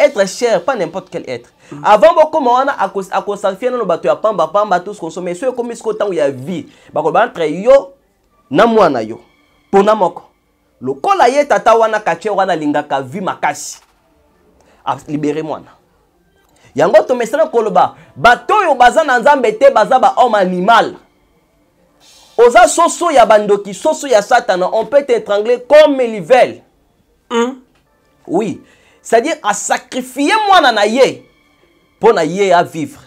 être cher pas n'importe quel être mm -hmm. avant bokoma wana akosacrifie nano bato ya pambapamba tous consome so ekomi sikoyo ntango ya vie bakoloba entre yo na mwana yo mpona moko lokola ye tata wana katie wana alingaka vie makasi alibere ah, mwana yango tomesana koloba bato oyo baza na nzambe te baza bahome animal oza soso ya bandoki soso ya satana on peut t'étrangler comme livele mm. oui c'est-à-dire moi mwana na ye pour na ye vivre,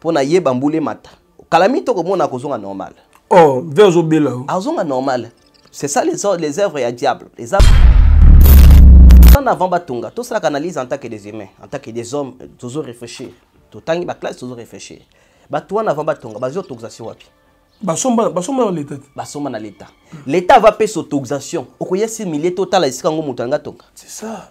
pour na ye bambula mata okalami to komona akozonga normal oh ve ozobela azonga normal c'est ça les, les œuvres a diable les tana avant batonga tosalaka analyse en tant que des humains en tant que des hommes Tout tozoréfléchir totangi baklasse tozoréfléchir bato wana avant batonga bazwi autorisation wapi Bah na leta basomba L'état va payer avapesa autorisation okoya similie totala esika yango moto alanga tonga c'est ça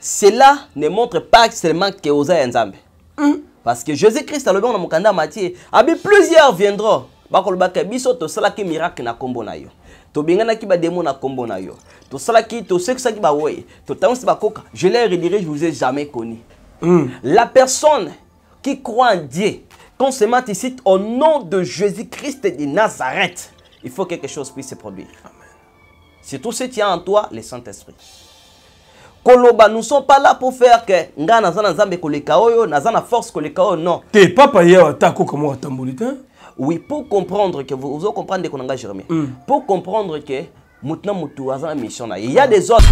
cela ne montre pas seulement que oza ya hum. parce que jésus-christ le alobaki na mokanda ya A abi plusieurs viendront que biso qui miracle na nkombo na yo ba démon na nkombo na yo tosalaki tosekisaki bawoye totangisi bakoka je l'ai redirigé. je vous ai jamais connu hum. la personne qui croit en dieu quand se au nom de jésus-christ de nazareth il faut que quelque chose puisse se produire Amen. tout se tient est en toi le saint-esprit koloba nous sommes pas là pour faire ke ngai naza na nzambe koleka oyo naza na force koleka oyo non te papa ye ata akoka moko atamboli te oui pour comprendre que vous, vous comprendre ndeko na ngai jérémie mm. pour comprendre que motu na motu aza na mission na ye ya des autres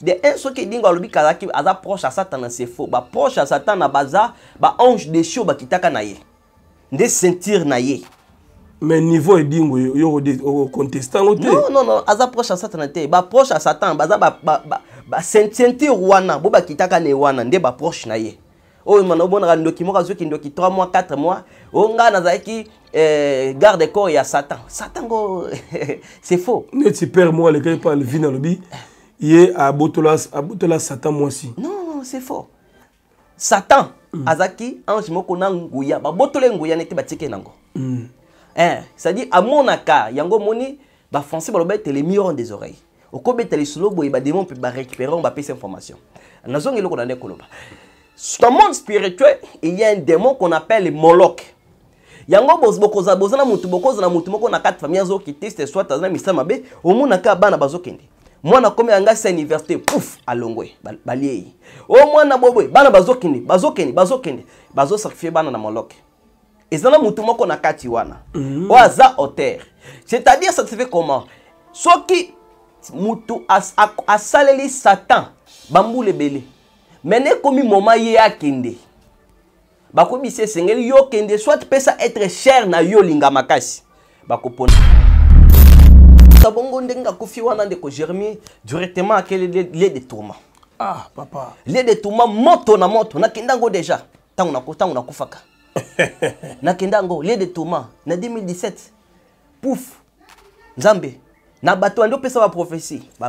de un soki edingo alobi kazalaki aza proche ya satan na sefo baproche ya satan na baza baange de sho bakitaka na ye nde ceinture na ye mais niveau edingo yokontesta yango te nonnon aza proche ya satana te baproche ya satan baza basentire wana bo bakitaka na ye wana nde baproche na ye oyo mana obonaka ndoki moko azwaki ndoki 3 mois 4 mois o ngai nazalaki eh, garde corps ya satan satan go c'est faux neti père moko alekaki mpa alvin alobi ye abotola satan mwasi non c'est faux satan mm. azalaki ange moko na nguya babotole nguya neti batiekeli nango mm. c'est-à-dire amonaka yango moni bafrançais balobetele miron des oreilles okobetela lisolo boye bademon mpe barécupérant bapesa information nazonga eloko na nde koloba dans monde spirituel il y a un démon qu'on appelle moloch yango bokoza boza na motu bokoza na motu moko na kati famille azokite ste soit aza na misala mabe omonaka bana bazokende mwana komi yanga sa université pouf alongwe baliei o mwana boboye bana bazokende bazokende bazokende bazosakrifie bana na moloke ezala motu moko na kati wana mm. oyo aza auteur c'est-à-dire ça se fait comment soki motu as, asaleli satan bambula ebele mene ekomi moma ye akende bakobisa esengeli yo kende soit pesa être cher na yo linga makasi bakopona bongo ndenge akufi wana ndeko germier directement akele lie de tourment ah papa lie de tourment moto na moto nakendango déjà ntango nakufaka na na yango lieu de tourment na 2017 pouf nzambe na bato bandi opesa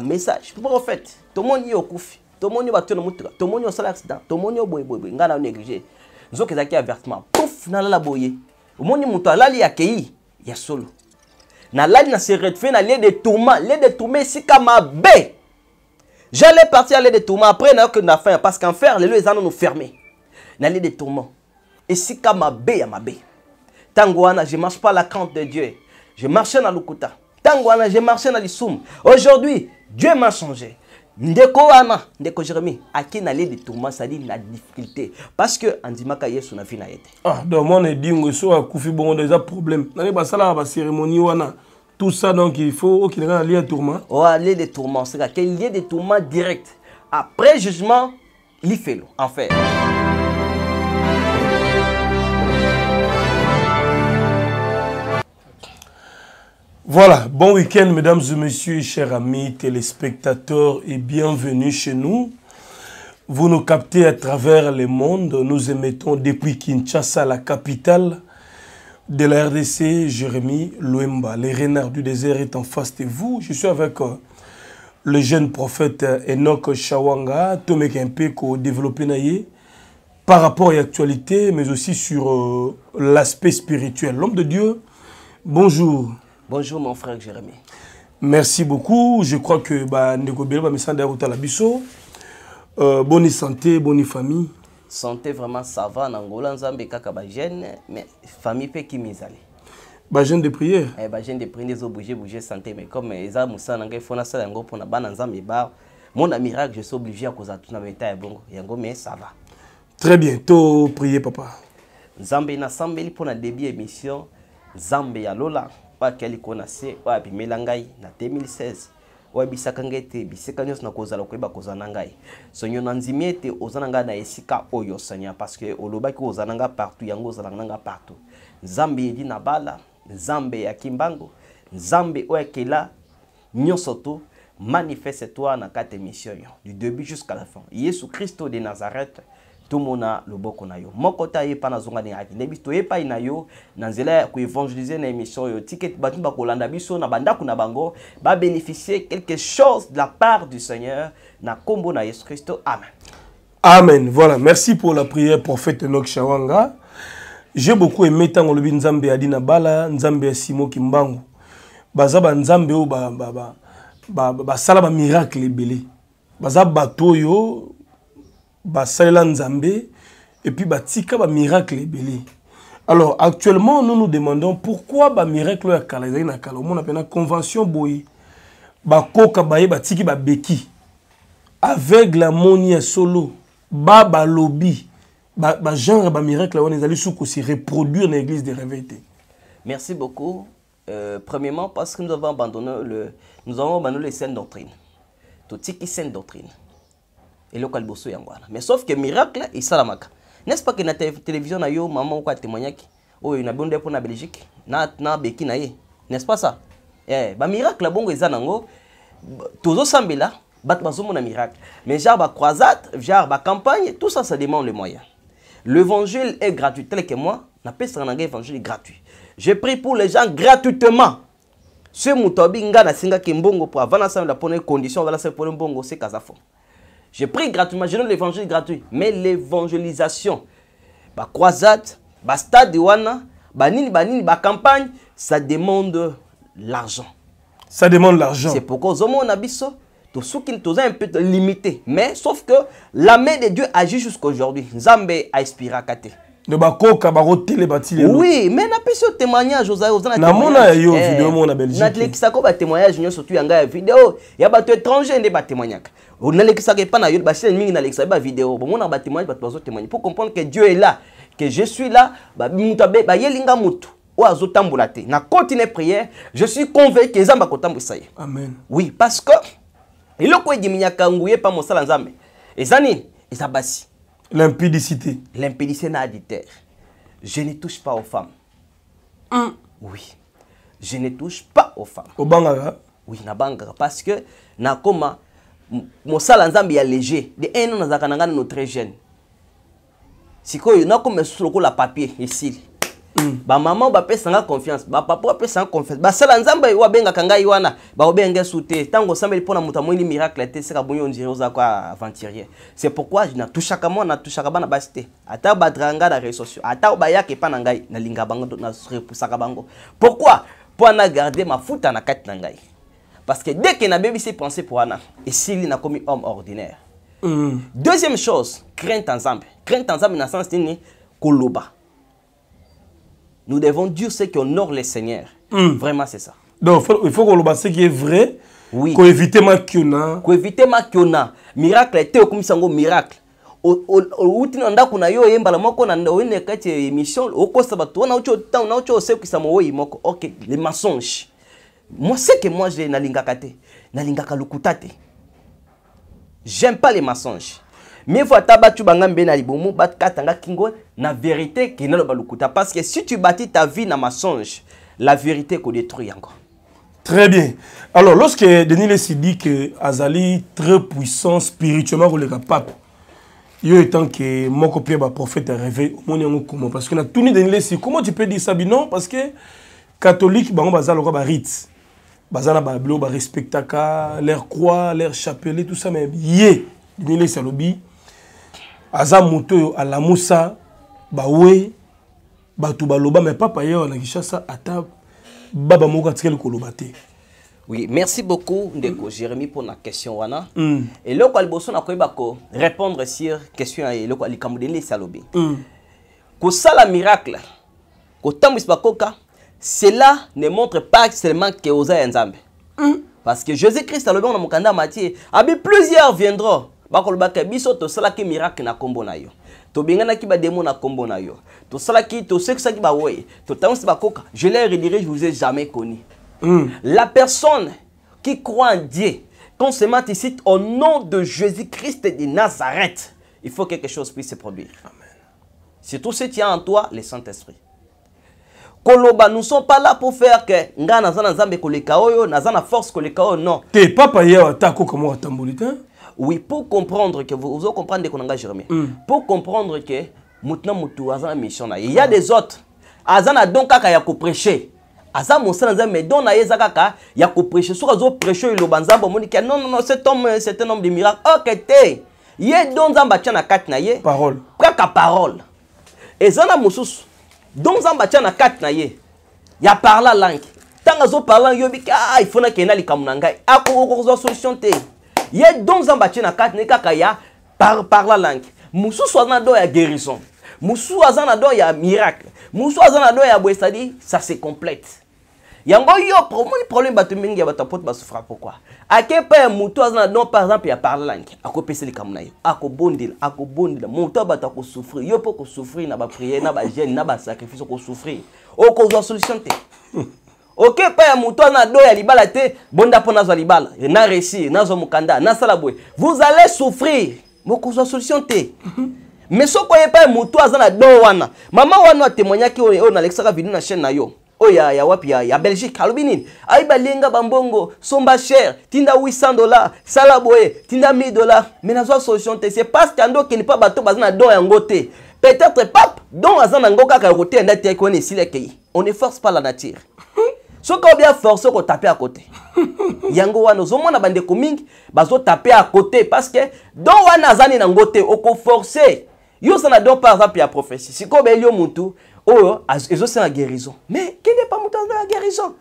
message pour prophète tomoni yo okufi tomoni bato na motuka tomoni osala accident tomoni oboyeboyeboye ngai nao néglige keza ki avertissement pouf na la boye omoni moto alali akei ya solo na nalali na se retrouve na lieu de tourment lieu de tourment esika mabe j'allais partir à lieu de tourment après nayoke na fin parce qu'enfer lelo eza nous fermer na lieu de tourment esika mabe ya mabe tangwana, je marche pas la cante de dieu je marchais dans lokuta tangwana, je marchais na lisumu aujourd'hui dieu m'a changé ndeko wana ndeko qui n'allait na tourments, tourment dit na difficulté parce que andimaka yesu na vi na ye ah donc mwana edingo so akufi bon déjà problème nani la cérémonie wana tout ça donc il faut okende kaka na lie ya tourment oalie de tourment sekake lie de tourment direct après jugement lifelo enfer Voilà, bon week-end mesdames et messieurs, chers amis téléspectateurs et bienvenue chez nous. Vous nous captez à travers le monde, nous émettons depuis Kinshasa, la capitale de la RDC, Jérémy Louemba. Les renards du désert est en face de vous. Je suis avec euh, le jeune prophète euh, Enoch Shawanga, Tomek a développé par rapport à l'actualité, mais aussi sur euh, l'aspect spirituel. L'homme de Dieu, bonjour. Bonjour mon frère Jérémy. Merci beaucoup. Je crois que bah, Ndeko Belo, bah, Messanda Bisso. Euh, bonne santé, bonne famille. Santé vraiment ça va. Angola, Nzambe, Kaka, bah, jeune, mais famille peut qui m'isale. Bah, jeune de prière. Eh, ba jeune de prière, ils ont bougé, santé. Mais comme les armes, ça, il faut que ça, il faut que ça, il mon miracle, je suis obligé à cause de tout na bongo. Yango, mais ça va. Très bientôt, priez papa. Nzambe, na sambeli pour la début émission. Nzambe, ya lola. oyo akiali ko na se oyo abimela ngai na 2016 oyo ebisaka ngai ete bisika nyonso na kozala koyeba koza na ngai sonyo na ndimi ete oza na ngai na esika oyo seigneur parceke olobaki oza na ngai partout yango ozalaka na ngai partout nzambe yeli na bala nzambe eyaki mbango nzambe oyo akela nyonso to manifeste toi na kati émission oyo du début jusqu'à la fin yesu kristo de nazareth Tout le monde yo moko ta yepa nazonga Je ayaki nde biso na yo na nzela ya koevangelize na émission oyo biso na quelque chose de la part du seigneur na kombo na Christo amen amen voilà merci pour la prière prophète nok shawanga j'ai beaucoup aimé ntango olobi dina bala nzambe ya simoki baza banzambe baba basala miracle baza bato basalela nzambe et puis batika bamiracle ebele alors actuellement nous nous demandons pourquoi bamiracle oyo ya kala ezali na kala omona mpena convention boye bakoka baye batiki babeki aveugle amoni ya solo ba balobi bagenre ba bamiracle wana ezali suku se reproduire na église de réveil te merci beaucoup euh, premièrement parce que nous avons abandonné le, nous avons abandonné les saintes doctrines totiki sainte doctrine et local yango yangwana mais sauf que miracle salamaka n'est-ce pas que la télévision na yo mama ou atémoignaki a nabondi mpo na belgique na na ye n'est-ce pas ça Eh, miracle bongo ensemble là, bat bato bazomona miracle mais genre croisade, genre campagne, tout ça ça demande le moyens. l'évangile est gratuit tel que moi napesaka na ngai évangile gratuit je prie pour les gens gratuitement soki moto abi ngai nasengaki mbongo pour avant la nasambela mpona condition avalasampela cas à fond. J'ai pris gratuitement, je donne l'évangile gratuit. Mais l'évangélisation, la croisade, le stade, la campagne, ça demande l'argent. Ça demande l'argent. C'est pourquoi on a tout ce qui nous un peu limité. Mais sauf que la main de Dieu agit jusqu'aujourd'hui. Nzambe a inspiré de bakoka bakoteleba ti les oui mais na biso témoignage aux oza namona ya yo eh, video moko na belgique nalekisaka batémoignage nyonso tu ya ngai ya video ya bato étranger ne ba témoignage. On na yo bachaine mingi nalekisaka ba témoignage ba bato bazotémoigne pour comprendre que dieu est là que je suis là moto bayeli nga motu oyo azotambola te na continue prière je suis convaincu que nzambe akotambwisa ye amen oui parce que eloko ediminyaka nguye pa mosala nzambe Ezani, ezabasi. L'impudicité. L'impudicité n'a dit terre. Je ne touche pas aux femmes. Oui. Je ne touche pas aux femmes. Au bangara. Oui, na bangara. Parce que, na koma, mon sale est léger. De un gens nous sont notre jeunes. Si quoi, nous avons comme la papier ici. Mm. bamama bapesanga confiance bapapa bapesanga confiance basala nzambe oyo abengaka ngai wana baobengesu te ntango osambeli mpona moto amoyeli miracle te seka boni ondire oza kwa aventurier c'est pourquoi natushaka mwa natushaka bana basi te ata badraa ngai na réseau sociaux ata bayaka epa na ngai nalinga bango narepusaka bango pourquoi mpo ana garde mafuta na kati na ngai parce que dès ke nabebisi pensé mpo wana esili nakomi homme ordinaire mm. deuxième chose crainte nzambe crainte nzambe na sens nini koloba Nous devons dire ce qui honore le Seigneur. Mm. Vraiment, c'est ça. Donc, il faut qu'on ce qui est vrai. Oui. Qu'on évite makiona. Qu'on évite makiona. Miracle, tu comme ça, miracle. outi na ndako na yo oyembala moko oyende kati ya émission okosa bato wana nauti osekwisama oyi moko ok le mensonge moi ce que moi je nalingaka te nalingaka lokuta te j'aime pas les mensonges mais fois ta batu bangambe na bat katanga kingo na vérité qui na balukuta parce que si tu bâtis ta vie na mensonge la vérité qu'on détruit encore Très bien. Alors, lorsque Denis Lessi dit que Azali très puissant spirituellement, les pape, il est temps que mon copier prophète réveille au monde comment parce que a tout Denis Lessi, comment tu peux dire ça non parce que catholique bango ils ko ba rite. Bazana ba blo ba respectaka, leur croix, leur chapelet tout ça mais yé Denis Lessi lobby aza moto oyo alamusa bawe bato baloba mais papa ye wana kishasa ata baba moko atikali koloba te oui merci beaucoup ndeko mm. jérémi mpona question wana mm. eloko ya liboso nakoyeba korépondre sur question ya eloko ya likambo ndenge esalobi mm. kosala miracle kotambwisa bakoka cela ne montre pas seulement ke oza ya nzambe mm. parce que jésus christ alobingo na mokanda ya matie abi plusieurs viendront bakolobaka biso tosalaki miracle na kombo na yo tobenganaki bademo na nkombo na yo to tosalaki tosekisaki bawoye totamwisi bakoka je les redirai je vous ai jamais connu mm. la personne qui croit en dieu quand se mette ici au nom de jésus-christ de nazareth il faut que quelque chose puisse se produire c'est tout ce qui a en toi le saint-esprit koloba nous sommes pas là pour faire que ngai naza na nzambe koleka oyo naza na force koleka oyo non te papa ye ata akoka moko oui pour comprendre que vous, vous comprendre qu'on engage Jérémie mm. pour comprendre que maintenant mutu aza na mission na ye il y a des autres aza na don kaka ya koprêcher aza mosala nzambe mais don na ye eza kaka ya koprêcher soki azoprêche eloba nzambe omoni ke non non cet homme c'est un homme de miracle ok te ye don nzambe atia na kati na ye kaka parole eza na mosusu don nzambe atia na kati na ye ya parla langue ntango azoparla langue yoyebi ke ah ifonakee na likambo na ngai akokozwa ah, solution te ye don nzambe atie na kati ne kaka ya par, par la langue mosusu aza na don ya guérison mosusu aza na don ya miracle mosusu aza na don ya boye cestadi ça se complète yango yo omoni problème bato mingi ya bato apote basufra pourkui ake epai ya motu aza na don par exemple ya parle langue akopesa likambo na yo akobondela akobondela motu ya bato akosouffrir yo mpo kosouffrir na bapriere na bagene na basacrifice okosouffrir okozwa solution te hmm. oke epai ya moto wana adoya libala te bonda mpo nazwa libala na réussir nazwa mokanda nasala boye vous allez souffrir mokozwa solution te mhm. mais soki oye epai moto aza na do wana mama wana atémoignaki oyo nalekisaka video na chaîne na yo oyo ya, ya wapi ya, ya belgique alobi nini ayi balenga bambongo somba cher tinda 800 dollar sala boye tinda 1000 dollar mais nazwa solution te c'est parce que ando okende mpa bato baza na don yango te peut-être pape don aza na yango kaka ya kotenda te ekoyona esili akei on ne force pas la nature soki obia force okotape ya kote yango wana ozomona bandeko mingi bazotape ya kote parceke don wana aza nini yango te okoforce yo oza na don par exemple ya prophesie sikoyo obeli yo motu oyo ezosala guérison mais kende pa motu azala guérison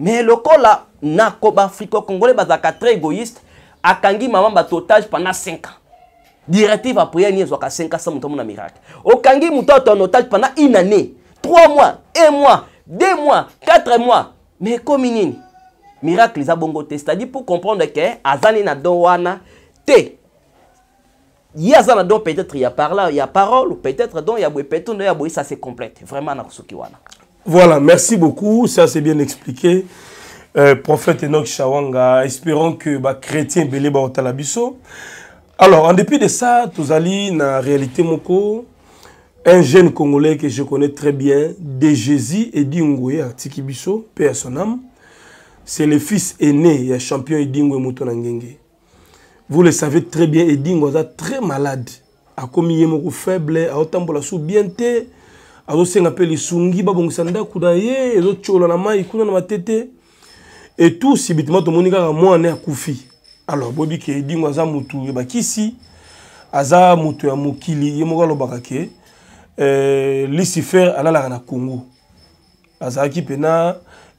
mais lokola nako baafrika congolais bazalaka très égoïste akangi mama bato otage pendant 5 ans directive apoya ni ezwaka 5 ans sa moto amona miracle okangi moto ato en otage pendant une année 3 mois 1 mois 2 mois 4 mois mais comme il miracle a bongo te c'est-à-dire pour comprendre que Azani na don wana te y a na peut-être Il y a parole peut-être y a boye peut-être y a boye ça c'est complète vraiment na kosoki wana voilà merci beaucoup ça c'est bien expliqué euh, prophète Enoch Shawanga espérons que les chrétiens belé ba alors en dépit de ça dans la réalité moko un jeune congolais que je connais très bien de Jésus Edi Ngoué à Tikibiso, paix à son âme. C'est le fils aîné et champion Edi Ngoué Moutonangenge. Vous le savez très bien, Edi Ngoué est très malade. A commis moko faible, a autant pour la sou bien té. A aussi un appel sungi babong sanda kudaye, et autres chola na mai kuna na matete. Et tout subitement tout monika a moi né à Koufi. Alors Bobby qui Edi Ngoué a moutou, et bah qui si, aza moutou ya e moukili, yemoko alobaka ke. Eh, lucifer alalaka na congo azalaki mpena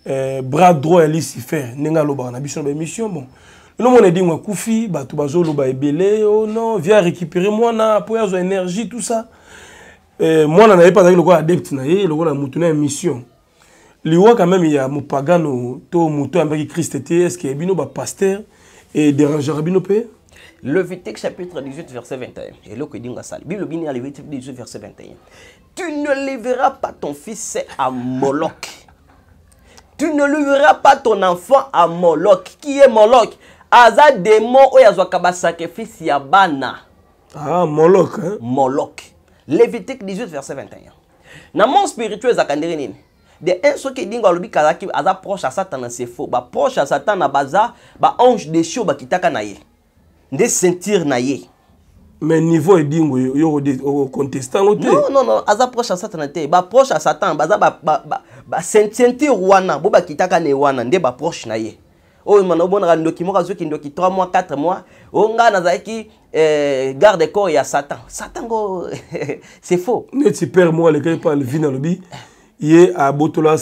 eh, bras droit ya lucifer ndenge alobaka na biso na baémission bon lomona edingo akufi bato bazoloba ebele o oh non via récupérer mwana mpo azwa énergie tout ça eh, mwana na ye mpe azalaki lokola adepte na ye lokola motu na ya mission liwa quand même ya mopagano to moto ayambaki kriste te estce ebino bapaster edérangera bino mpe Levitique, chapitre 18 verset 21. Et là, Bible dit à Lévitique 18 verset 21. Tu ne livreras pas ton fils à Moloch. Tu ne livreras pas ton enfant à Moloch. Qui est Moloch? Aza démon ou azwaka kaba ya Yabana. Ah, Moloch. Hein? Moloch. Levitique, 18 verset 21. Na mon spirituel a ndenge nini? de un qui dit que kazaki aza proche à Satan, c'est faux à Satan, na baza ange de ba kitaka na ye nde ceinture na ye mais niveau edingo okonteste yango te nonnon aza proche ya satana te baproche ya satan baza baceinture wana bo bakitaka na ye wana nde baproche na ye oyo mana obonaka ndoki moko azwaki ndoki 3 mois 4 mois o nga nazalaki eh, garde corps ya satan satan ngo c'est faux neti père moko alekaki mpa alvin alobi ye abotola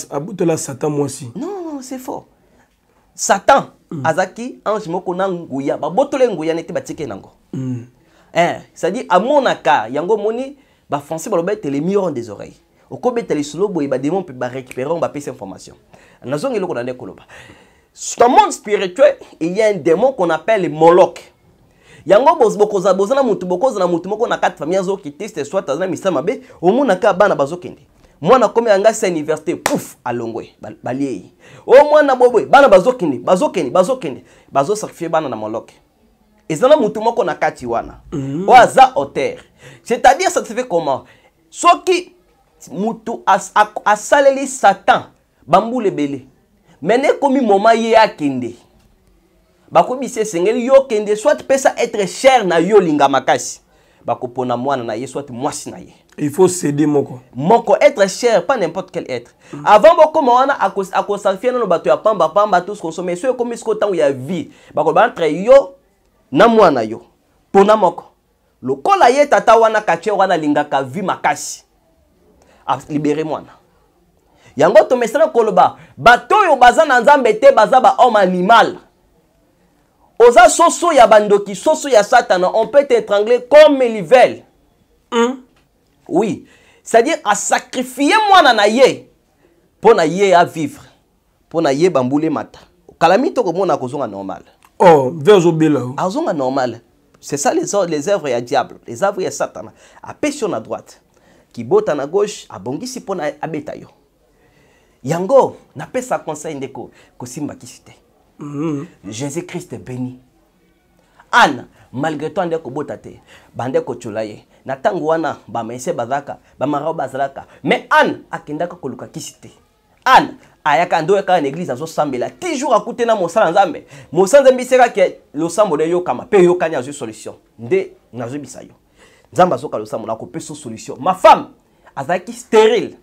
satan mwasi non non c'est faux satan Mm. azalaki ange moko na nguya babotole nguya neti batike nango mm. eh, c'est-à-dire amonaka yango moni bafrançais baloba ete le miron des oreilles okobeta lisolo boye bademon mpe barécupérant bapesa information nazonga eloko na nde koloba dans monde spirituel il y a un démon qu'on appelle moloke yango bokozala boza na motu bokozala motu moko na kati famille azokitiste soit aza na misala mabe omonaka bana bazokende mwana akomi yanga sa université pouf alongwe balie ye o mwana boboye bana bazokende bazokende bazokende bazosakrifie bana na moloke eza na motu moko na kati wana mm -hmm. oyo aza auteur c'est-à-dire sacrifie comment soki motu as, asaleli satan bambula ebele mene ekomi moma ye akende bakobisa esengeli yo kende soit pesa être cher na yo linga makasi bakopona mwana na ye soit mwasi na ye il faut céder moko moko être cher pas n'importe quel être mm -hmm. avant bokoma wana akosalfie nano bato ya pamba pamba tous consommer so ekomi sikoyo ntango ya vie bakoloba entre yo na mwana yo mpona moko lokola ye tata wana katie wana alingaka vie makasi alibere ah, mwana yango tomesana koloba bato oyo baza na nzambe te baza bahomme animal oza soso ya bandoki soso ya satana on peut t'étrangler comme livele mm. Oui. C'est-à-dire à sacrifier moi na ye pour na ye à vivre. Pour na ye bamboulé mata. Kalami to komona kozonga normal. Oh, vers obela. Azonga normal. C'est ça les œuvres, les œuvres ya diable, les œuvres ya Satan. Apé sur na droite. qui à na gauche, abongisi pona abeta yo. Yango, na pesa conseil ndeko simba kisite. Mm -hmm. Jésus-Christ béni. ana malgré to andeko bota te bandeko tula ye na ntango wana bamese bazalaka bamarao bazalaka mais anne akendaka koluka kisi te anne ayaka nde oyo kaka na eglize azosambela ti jour akute na mosala nzambe mosala nzambe esekaki losambo na eyokama mpe eyokani azwi solution nde nazoyebisa yo nzambe azoka losambo na akopesa solution ma femme azalaki stérile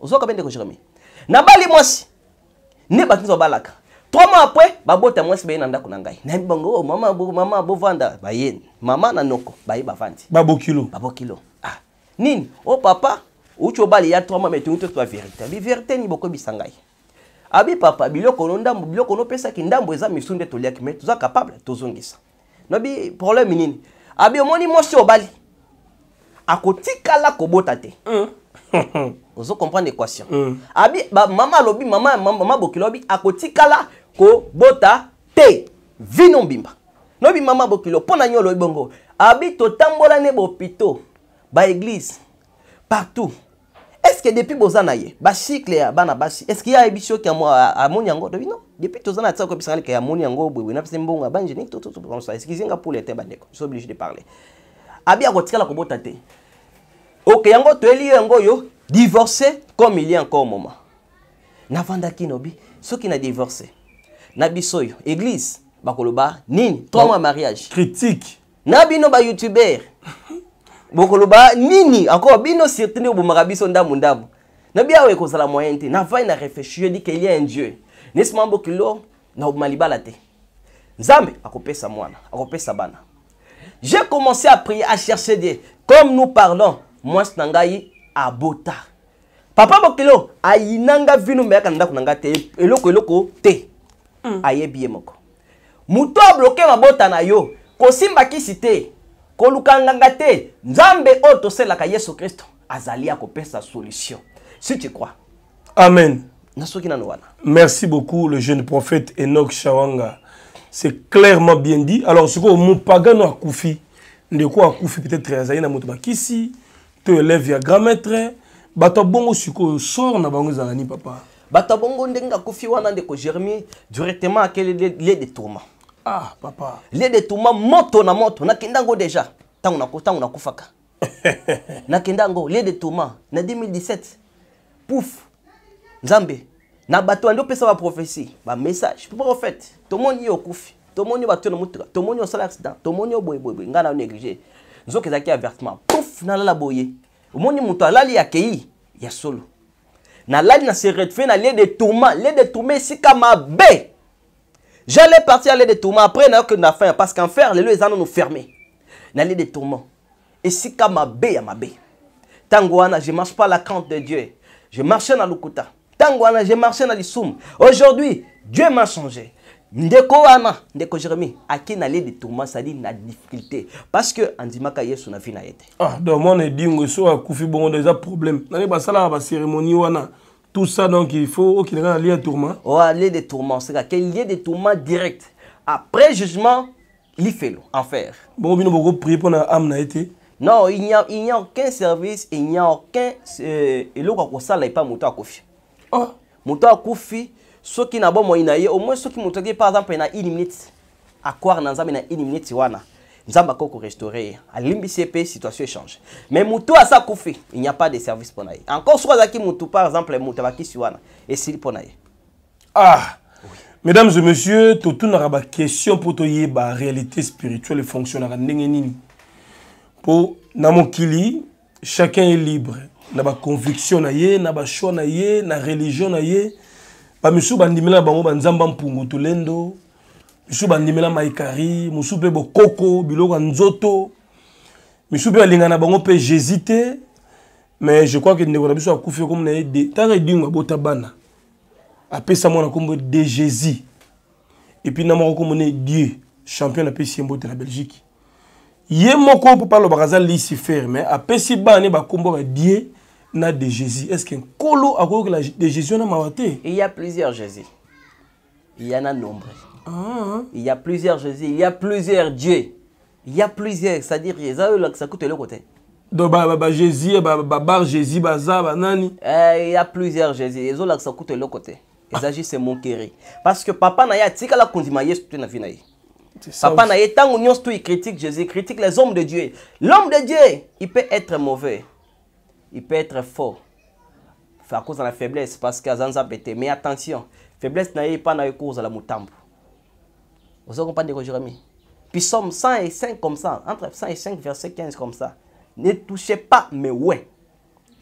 ozoyoka mpe ndeko jérémi na bali mwasi nde bato nyonso babalaka trois mois après babota mwasi baye na ndako na ngai nayebi bango oh, mama, mama bovanda baye mama na noko baye bavandi babokilo babokilo ah. nini o oh, papa outi obali ya trois mois me tongi totoa vérité bi vérité ni bokobisa ngai abi papa biloko no ndambo biloko nopesaki ndambo eza misu nde toliaki me toza capable tozongisa nobi problème nini abi omoni mwasi obali akotikala kobota te mm. ozo comprendre équation mm. abi ba, mama alobi mama, mama bokilo abi akotikala kobota te vino mbimba nobima mabokilo mpo na nyolo ebongo abi totambolani bopito baeglize partout estce depuis boza na ye bacycle ya bana basi estce ye ayebi soki amoni yango tobi non depuis toza na tia koyebisanga leke amoni yango bwebwe na biso mbongo abanjeni tototosa eskizenga pole te bandeko so oblige de parler abi akotikala kobota te oke yango toyeli yo yango oyo divorce comme il y a encore moment navandaki nobi soki na divorce na biso oyo église bakoloba nini trois mois mariage critique na bino bayoutubere bokoloba nini encore bino surtout nde obomaka biso ndambu ndambu nabi awa ekozala moyen te navai na réfléchir dike il y a un dieu nesi mambo kilo naoboma libala te nzambe akopesa mwana akopesa bana j'ai commencé à prier à chercher dieu comme nous parlons mwasi na ngai abota papa mokilo ayinanga vino meyaka na ndako na ngai te eloko eloko te Hmm. ayebi ye moko moto abloke mabota na yo kosimba kisi te koluka nganga te nzambe oyo toselaka yesu kristo azali akopesa solution si tu crois amen nasoki nano wana merci beaucoup le jeune prophète enok shawanga c'est clairement bien dit alors sikoyo mopagano akufi ndeko akufi peut-être azali na moto bakisi to élève ya grand maître bato abongo sikoyo sort na bango ezala nini papa bato ya bongo ndenge akufi wana ndeko germier directement akele lie de tourment ah papa lie de tourment moto na moto nakenda yango déjà ntango nakufaka nakenda yango lie de tourment na 2017 pouf nzambe na bato andi opesa baprophesie bamessage prophète tomoni yo okufi tomoni bato na motuka tomoni osala accident tomoni yo boyeboyeboye ngai na néglige nzoki ezalaki avertiment pouf nalala boye omoni moto alali akei ya solo nalali na se retrouver na lieu de tourment lieu de tourment esika mabe j'allais partir à lieu de tourment après que na fin parce qu'enfer les eza nous fermer na lieu de tourment esika mabe ya ma ntango tangwana je marche pas la crainte de dieu je marchais na l'ukuta ntango wana je marchais na lisumu aujourd'hui dieu m'a changé ndeko wana ndeko jérémi ake na lie de tourment sadi na difficulté parce que andimaka yesu na vi na ye te ah donc mwana edingo so akufi bongo do eza problème nani basalaka bacérémonie wana tout ça donc il faut okende kaka na lie ya tourment o lie de tourment seka ke lie de tourment direct après jugement lifelo enfer bongo bino bokoprie mpona ame na ye te non il n'y a, il n'y a aucun service il n'y a aucun eloko akosala epai moto akufi ah. moto akufi soki na bomoi na ye au moins soki moto akei par exemple na une minute akware na nzambe na une minute wana nzambe akoki korestaure ye alimbisi ye mpe situation échange mais moto aza akufi il n'y a pas de service mpo na ye encore soki azalaki motu par exemple moto abakisi wana esili mpo na ye ah mesdames et messieurs totunaka baquestion mpo toyeba réalité spirituelle efonctionnaka ndenge nini mpo na mokili chacun est libre na baconviction na ye na bachoix na ye na religion na ye bamisusu bandimela bango banzambe mpungu tolendo misusu bandimela maikari mosusu mpe bokoko biloko ya nzoto misusu mpe balinga na bango mpe jésus te mais je crois ke ndeko na biso akufi okomona ye de ntaka edingo abota bana apesa mwana nkombo de jésus epui na moko okomona ye dieu champion apesi ye mbote na belgique ye moko mpo mpe alobaka aza lucifer mais apesi bana ne bakombo ba dieu na de Jésus est-ce qu'un colo de Jésus na mawaté il y a plusieurs Jésus il y en a nombre ah. il y a plusieurs Jésus il y a plusieurs dieux il y a plusieurs c'est-à-dire ils ont là que ça coûte le côté donc bah bah, bah Jésus bah, bah bah bar Jésus baza banani euh, il y a plusieurs Jésus ils ont là que ça coûte le côté ils agissent mon kéri. parce que papa na ya tika la kondima yesu tu na vinaye Papa, na étant union, tout il critique Jésus, critique les hommes de Dieu. L'homme de Dieu, il peut être mauvais, il peut être fort à cause de la faiblesse parce qu'à azanza pété mais attention faiblesse n'a pas na cause la mutambo vous comprenez que Jérémie puis somme 105 comme ça entre 105 verset 15 comme ça ne touchez pas mais ouais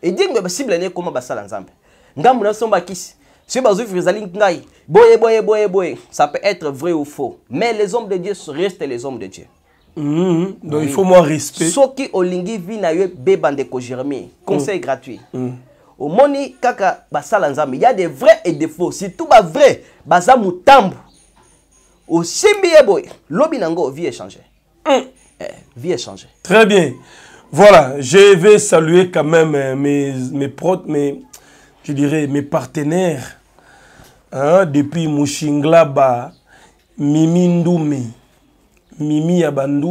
et dit que cible n'est comment basala nzambe ngambo na somba kisi si bazou frizali ngai boye boye boye boye ça peut être vrai ou faux mais les hommes de Dieu restent les hommes de Dieu Mhm. donc il ah faut mwa respect soki olingi vi na yo ebeba ndeko germain conseil mm. gratuit mm. omoni kaka basala nzambe ya de vrai et de faux surtout bavrai baza motambo osimbi ye boye lobi nango vie échange mm. eh, vie échange très bien voilà je vais saluer quand même euh, mes, mes protes mes je dirais mes partenaires hein, depuis mushinglaba mimi ndumi Mimi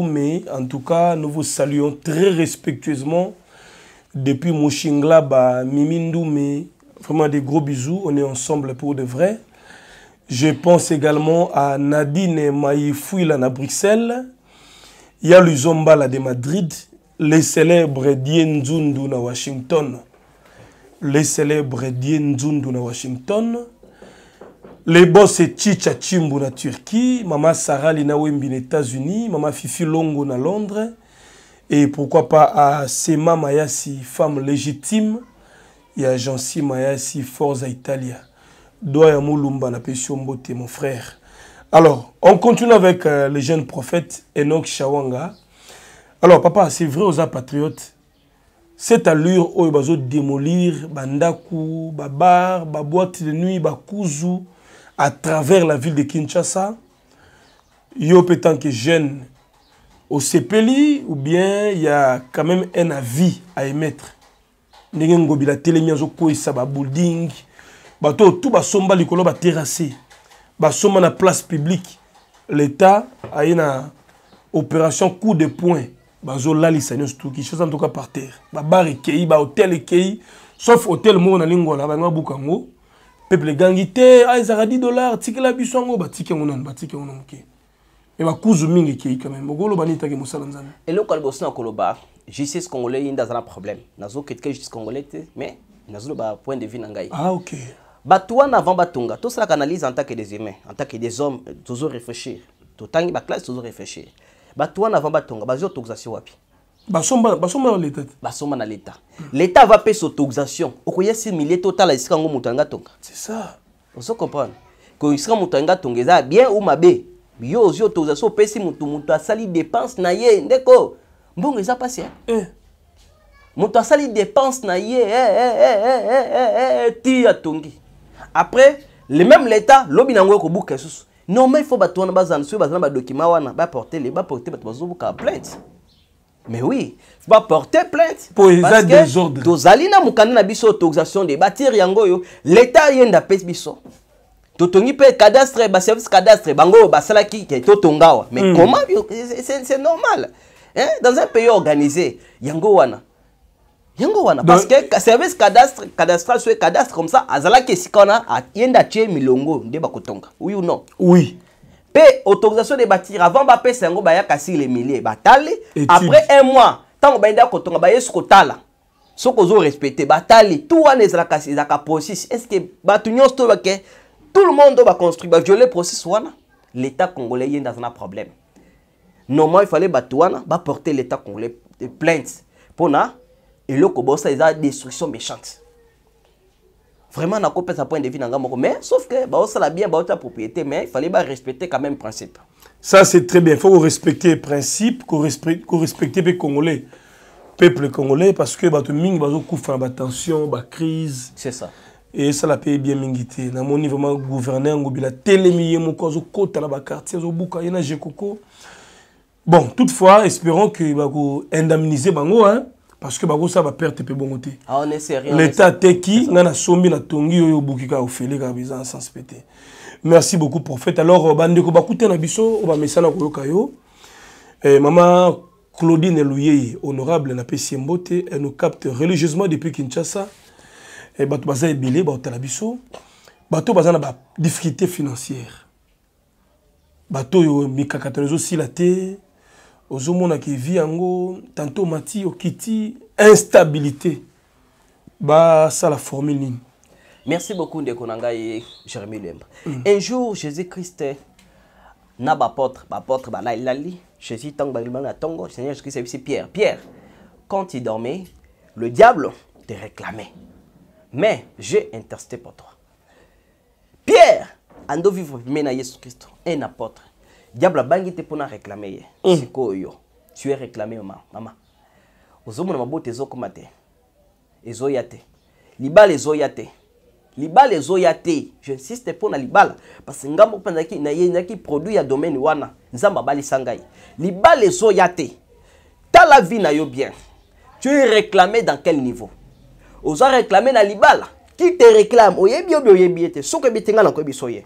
mais En tout cas, nous vous saluons très respectueusement depuis à bah, Mimi mais Vraiment des gros bisous. On est ensemble pour de vrai. Je pense également à Nadine Maïfouil à Bruxelles. Il y a de Madrid. Les célèbres Dien à Washington. Les célèbres Dien à Washington. lebos chicha chimbu na turquie mama sara lina wembi na états-unis mama fifi longo na londres et pourquoi pas à sema mayasi femme légitime ya jansi mayasi forza italia doa ya molumba napesi yo mbote mon frère alors on continue avec euh, le jeune prophète enok shawanga alors papa c'est vrai oza patriote cette allure oyo bazodémolir bandaku babar baboite de nuit bakuzu à travers la ville de Kinshasa. Yo, tant que jeune, au CPLI, ou bien il y a quand même un avis à émettre. Ndenge ngobi la télé miazo koisa ba building, ba to tout ba somba likolo ba terrasser. Ba somba na place publique. L'état a une opération coup de poing. Bazo lalisa nyonso tout qui chose en tout cas par terre. Ba bar ekei, ba hôtel ekei, sauf hôtel mo na lingola ba ngwa bukango. peuple egangi te a ah, ezalaka 10 dollar tikela biso yango batiki yango nano batiki yango nano ke me bakuzu mingi ekei quand même okoloba nini take mosala nzambe eloko ya liboso na koloba justice congolais ye nde aza na problème nazoketika justice congolais te mais nazoloba point de vue na ngai ah, okay. bato wana avant batonga tosalaka analyse en tant que des humains en tant que des hommes tozoréfléchir totangi baklasse tozoréfléchir bato wana avant batonga bazwi autorisation wapi basomba na leta te basomba na leta leta avapesa autorisation okoya simile totala esika yango moto yanga tonga cesa ozo comprendre ko esika moto yanga tonga eza bien ou mabe yo ozwi autorisation opesi motu moto asali dépense na ye ndeko mbongo eza mpasi ya moto asali dépense na ye ti atongi après le même leta lobi na yango ekobuka lisusu normal il faut bato wana bazala soki bazala na badokima wana baporte baporte bato bazobuka plainte mais oui porter plainte po eza désordre tozali na mokanda na biso autorisation de batire yango oyo leta ayenda biso totongi mpe cadastre service cadastre bango oyo basalaki ke totonga mais hmm. comment c'est normal hein? dans un pays organisé yango wana yango wana parce que service cadastre cadastral soit cadastre comme ça Azala Kesikana, wana Che atie milongo Ndeba kotonga oui ou non oui mpe autorisation de bâtir avant bapesa yango bayaka sile milie batale après un mois ntango bayendaka kotonga bayesi kotala soki Ce batali tu wana ezalaka ezalaka process estce bato nyonso to bake tout le monde construire va oyo je le process wana l'état congolais ye nde aza un problème normalement ifale bato va porter l'état congolais plainte mpona eloko bosa a destruction méchante vraiment nakopesa point de vue na ngai moko mais sauf que baosala bien baotya propriété mais ifallait barespecter quand même principe ça c'est très bien faut korespecte principe korespecte mpe congolais peuple congolais parce que bato mingi bazokufa na batension bacrise c'est ça esala mpe bien mingi te namoni vraiment gouverneur ngobila telemi ye moko azokota na bakartier azobuka ye na jekoko bon toutefois espérons que bakoindemniser bango hein? parce que bakosala baperte mpe bongo te ah, l'état ateki ngai nasombi natongi oyo obuki kaka ofele kaka eza na sens mpe te merci beaucoup prophète alors euh, bandeko bakuta na biso oyo bamesana koyoka yo eh, mama claudine luyei honorable napesi ye mbote elle nous capte religieusement depuis kinshasa eh, bato baza ebele baotala biso bato baza na badifficulté financière bato oyo mikakatano ezosila te vivent evi yango tantôt mati okiti instabilité la formule merci beaucoup ndekonanga na Jérémy Lembre. Mm. un jour jésus christ na baapôtre baapôtre balalilali jésus a dit na seigneur jésus christ c'est pierre pierre quand il dormait le diable te réclamait mais j'ai intercédé pour toi pierre ando vivre mena jésus christ un apôtre diable bangi te pona réclamer ye mm. sikoyo tue réclame yo mama ozomona mabota ezokoma te ezoya te libala ezoya te libala ezoya te jinsiste mpona libal, parce ngambo na nayendaki produit ya domaine wana nzambe abalisa ngai libala ezoya te la vie na yo bien tu es réclamé dans quel niveau oza réclame na libal, qui te réclame oyebi obi oyebi ye te soki oyebi te ngai ye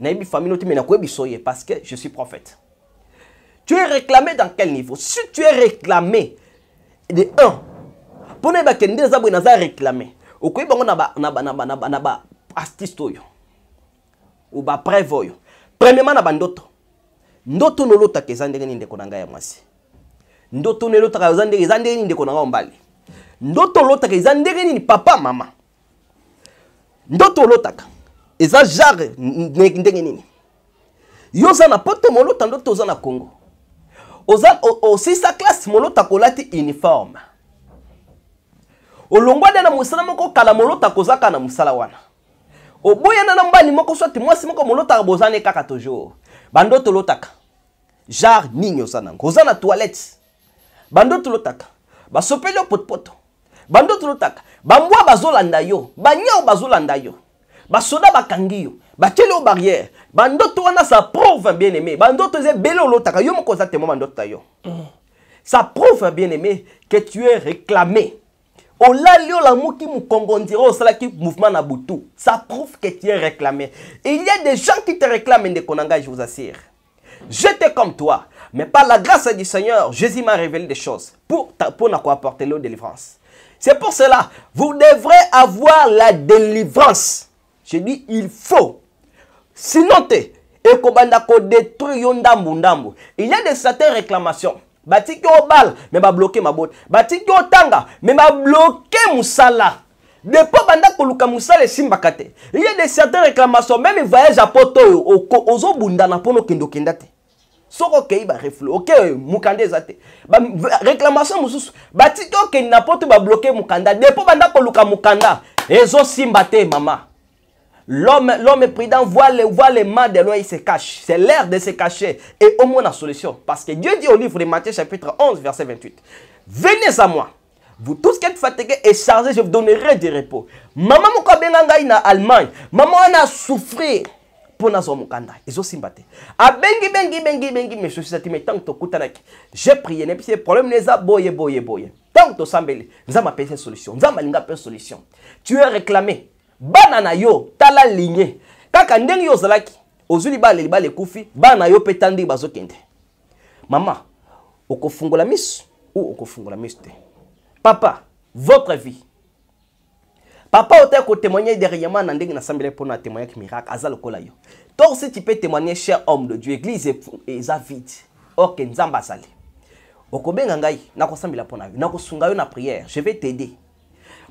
nayebi famille no te me nakoyebi parce que je suis prophète tu es réclamé dans quel niveau si tu es réclamé de un mpo na yebake nde eza boye naza réclame okoyeba yango na baartiste bana o bapreve prévoyo. premièrement na bandoto ndoto nolotaka eza ndenge nini ndeko na ngai ya mwasi ndoto nelotaka eza ndenge eza ndenge nini ndeko na ngai ya mobali ndoto papa mama ndoto eza genre ndenge nini yo oza na poto molota ndo toza na congo oza osisa classe molota kolati uniforme olongwani na mosala moko kala molota koza kaka na mosala wana oboyana na mbali moko swati mwasi moko molotaka bozani kaka toujours bando tolotaka genre nini oza nango oza na toilette bando tolotaka basopeli yo potopoto bando tolotaka bambwa bazolanda yo banyao bazolanda yo ba bakangi yo batieli yo barrière ndoto wana sa prove bien aimé ndoto eza belo lotaka. yo mokoza oza témoin yo mm. sa prove bien aimé que tu es réclamé olali olamuki mokongo ndire qui mouvement na butu ça prouve que tu es réclamé il y a des gens qui te réclament et na ngai je vous assure j'étais comme toi mais par la grâce du seigneur jésus m'a révélé des choses pour, ta, pour na koapporter leur délivrance c'est pour cela vous devrez avoir la délivrance je dis il faut sinon te ekobanda kodétruire yo ndambu ndambu il y a de certaines réclamations batiki obala oh, me babloke mabota batiki otanga oh, me babloke mosala depo banda koluka mosala esimbaka te il y a de certaines réclamations même voyage apota oyo ozobundana mpona okende okenda te soki okei barefle oke mokanda eza te réclamation mosusu batiki okende na poto babloke mokanda depo banda koluka mokanda ezosimba te mama L'homme est prudent, voit les, mains de loin, il se cache. C'est l'air de se cacher. Et au moins la solution. Parce que Dieu dit au livre de Matthieu chapitre 11, verset 28. Venez à moi. Vous tous qui êtes fatigués et chargés, je vous donnerai du repos. Maman Mukabenganga na Allemagne. Maman a souffert. mpona nous mokanda aussi te abengi ah, bengi bengi bengi misusu ati tant ntango J'ai prié, prie nayebisi ye problème na tu boye boye boye nous avons nzambe une solution Nous avons une solution tu es réclamé bana na yo tala linye kaka ndenge yo ozalaki ozwi libala libala ekufi bana na yo mpe ta ndenge bazokende mama okofungola miso ou okofungola miso te papa votre vie papa otaya kotémoigner dernièrement na ndenge nasambelaki mpona atémoignaki miracle aza lokola yo tor si tu peux témoigner cher homme de dieu église eza vide orke nzambe azali okobenga ngai nakosambela mpona yo nakosunga yo na prière je vais t'aider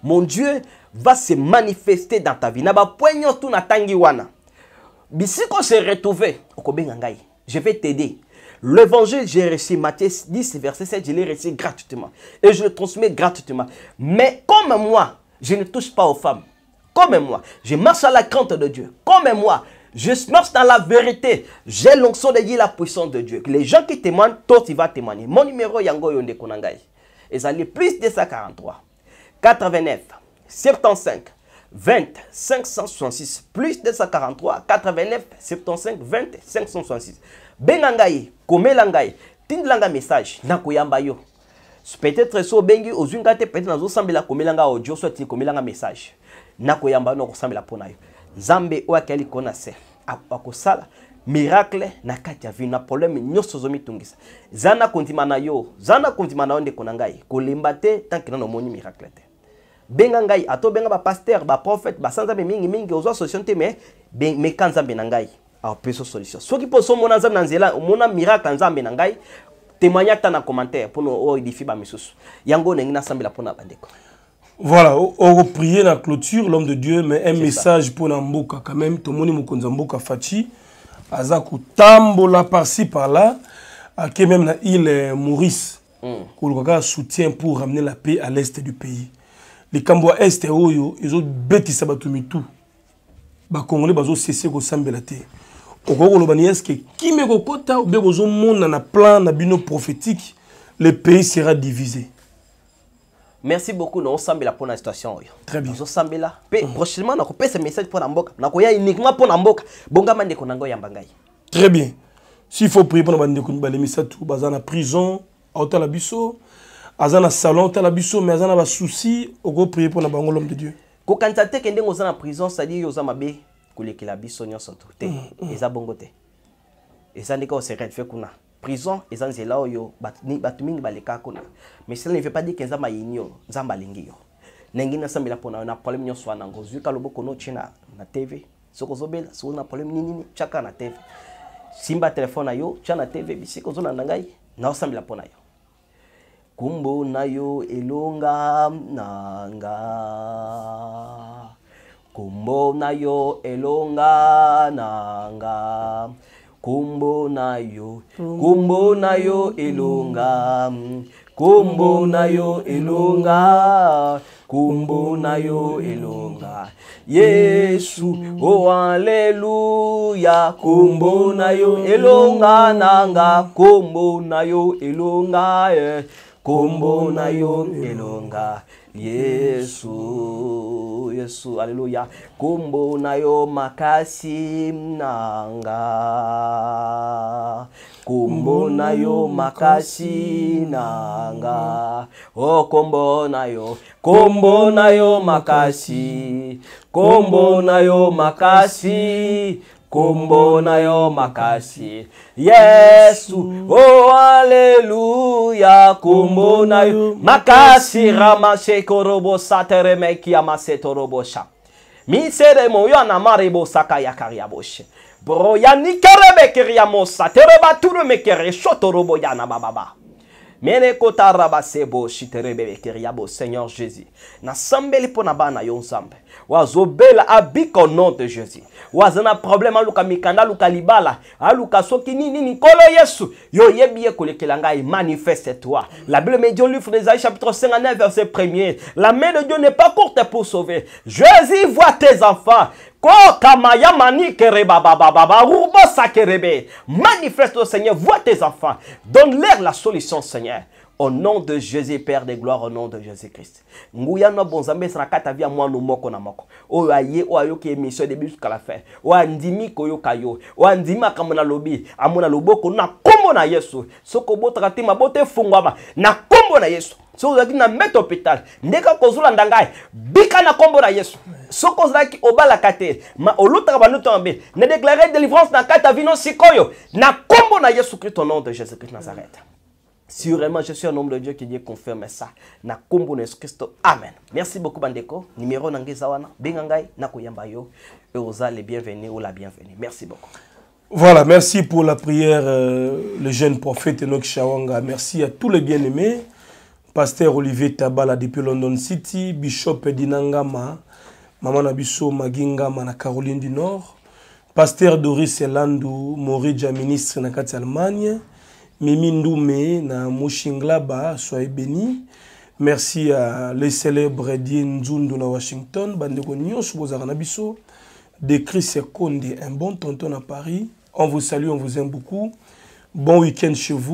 mon Dieu va se manifester dans ta vie. Naba poignon tout na Je vais t'aider. L'évangile, j'ai reçu Matthieu 10, verset 7, je l'ai reçu gratuitement. Et je le transmets gratuitement. Mais comme moi, je ne touche pas aux femmes. Comme moi, je marche à la crainte de Dieu. Comme moi, je marche dans la vérité. J'ai l'onction de dire la puissance de Dieu. Les gens qui témoignent, toi tu vas témoigner. Mon numéro, Yango Yonde Konangai. Et ça, plus de 143. 89 75 20 566 plus 243 89 75 20 566 benga ngai komela ngai tindela ngai message nakoyamba yo peut-être so obengi ozwi ngai te peut-être nazosambela komela ngai audio soki komela ngai message nakoyamba yo nakosambela mpo na yo nzambe oyo akei likolo na se akosala miracle na kati ya vie na probleme nyonso ozomitungisa za na kondima na yo za na kondima na yo ndeko na ngai kolemba te tanke nano omoni miracle te benga ngai ato benga bapaster baprofete mingi mingi ozwa solution te me meka nzambe na ngai apesa solution soki mpo somona nzambe na nzela omona miracle ya nzambe na ngai témoigne ata na commentaire oh, mpona oyo ba bamisusu yango ndenge la mpona bandeko Voilà, on prier la clôture, l'homme de Dieu, mais un message ça. pour Namboka quand même. Tomoni Mokonza Mboka Fachi, Azaku Tambola par-ci par-là, à qui même la eh, Maurice, mm. qu'on soutien pour ramener la paix à l'est du pays likambo ya este oyo ezobetisa bato mitu bakongolais bazosese kosambela te okoki koloba ni eske kimi ekokɔta obe kozomona na plan na bino prophétique le pays sera divisé merci beaucoup là pour la situation Nous sommes là. prochainement un message pour na mboka avons uniquement pour na mboka bongama ndeko na ngai oyamba très bien s'il faut prier pour mpo na bandeko mibale misato baza na prison aotala biso aza na salon tala biso mais aza na basusi okoprie mpo na bango lhomme de dieu kokanisa te ke ndenge oza na prison cestadire oza mabe kolekela biso nyonso te mm, mm. eza bongo te eza ndenge oseret fe kuna prison eza nzela oyo bato mingi balekaka kuna mais cela ne veut pas dire ke nzambe ayini yo nzambe alingi yo ndenge nasambela mpona yo na problème nyonso wana ngo ozwika loboko notie na, na tv soki ozobela soki na problème ninini tiaka na tv simba telefone na yo tia na tv bisika ozolanda ngai naosambela mpona yo nkombo na yo elonga na nga nkombo na yo elonga na nga nkombo na yo nkombo na yo elonga nkombo na yo elonga nkombo na yo elonga yesu o oh, aleluya nkombo na yo elonga na nga nkombo na yo elonga eh. kombo na yo elonga yesu yesu aleluya kombo na yo makasi nanga kombo na yo makasi nanga o oh, kombo na yo kombo na yo makasi kombo na yo makasi kombo na yo makasi yesu o oh, aleluya kombo na yo makasi ramashekorobosataremekiamasetorobosha miseremo yo anamaribosaka yakariaboshe boro ya nikerebekeria mosaterebaturemekere shotorobo yana bababa menekotarabaseebo shiterebebekeryabo seigneur jésus Na mpo po bana na yo nzambe wazobela abika au de jésus Wazana problème aluka mikanda aluka libala aluka soki nini Kolo yesu yo yebiye kule kolekela ngai manifeste toi la bible me dion livre d'esaïe chapitre 59 verset 1 la main de dieu n'est pas courte pour sauver jésus voit tes enfants Manifeste au Seigneur, vois tes enfants, donne-leur la solution Seigneur au nom de Jésus Père de gloire au nom de Jésus Christ nguya na bonzambe sera kata via no moko na moko oyo aye oyo ki émission de jusqu'à la fin oyo andimi koyo yo oyo ndima kamona lobi amona loboko na kombo na yesu soki obotaka ma bote fungwama, na kombo na yesu soki ozalaki na mete hôpital nde kaka bika na kombo na yesu Soko oba obala kate ma olutaka bandoto mabe ne déclare délivrance na kati vino sikoyo na kombo na yesu kristo au nom de jésus christ nazareth Sûrement, je suis un homme de Dieu qui dit confirme ça. Na kombo Jésus Amen. Merci beaucoup Bandeko. Numéro nangezawana. Bengangai na Yo. Eosa les bienvenus ou la bienvenue. Merci beaucoup. Voilà, merci pour la prière, euh, le jeune prophète Enoch Shawanga. Merci à tous les bien-aimés. Pasteur Olivier Tabala depuis London City, Bishop Dinangama, Maman Nabiso Maginga, na Caroline du Nord, Pasteur Doris Elandou, Maurice ministre na Allemagne, Mimi Ndoumé na Mushinglaba, soyez bénis. Merci à les célèbres Dien de na Washington, bande Nyos, Bozaranabiso, de Chris Konde, un bon tonton à Paris. On vous salue, on vous aime beaucoup. Bon week-end chez vous.